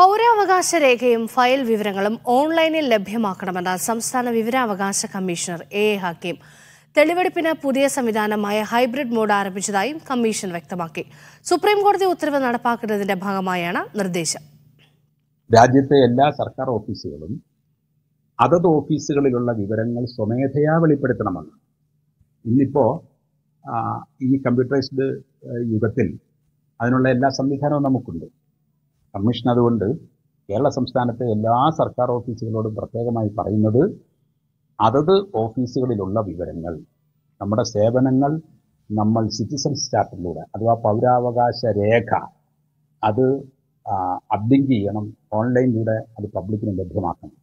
പൗരാവകാശ രേഖയും ഫയൽ വിവരങ്ങളും ഓൺലൈനിൽ ലഭ്യമാക്കണമെന്ന് സംസ്ഥാന വിവരാവകാശ കമ്മീഷണർ എ ഹക്കീം തെളിവെടുപ്പിന് പുതിയ സംവിധാനമായ ഹൈബ്രിഡ് മോഡ് ആരംഭിച്ചതായും കമ്മീഷൻ വ്യക്തമാക്കി സുപ്രീംകോടതി ഉത്തരവ് നടപ്പാക്കുന്നതിന്റെ ഭാഗമായാണ് നിർദ്ദേശം രാജ്യത്തെ എല്ലാ സർക്കാർ ഓഫീസുകളും അതത് ഓഫീസുകളിലുള്ള വിവരങ്ങൾ സ്വമേധയാ വെളിപ്പെടുത്തണമെന്ന് ഇന്നിപ്പോ ഈ കമ്പ്യൂട്ടറൈസ്ഡ് യുഗത്തിൽ അതിനുള്ള എല്ലാ സംവിധാനവും നമുക്കുണ്ട് കമ്മീഷൻ അതുകൊണ്ട് കേരള സംസ്ഥാനത്തെ എല്ലാ സർക്കാർ ഓഫീസുകളോടും പ്രത്യേകമായി പറയുന്നത് അതത് ഓഫീസുകളിലുള്ള വിവരങ്ങൾ നമ്മുടെ സേവനങ്ങൾ നമ്മൾ സിറ്റിസൺ സ്റ്റാറ്റിലൂടെ അഥവാ പൗരാവകാശ രേഖ അത് അബ്ലിങ്ക് ചെയ്യണം ഓൺലൈനിലൂടെ അത് പബ്ലിക്കിന് ലഭ്യമാക്കണം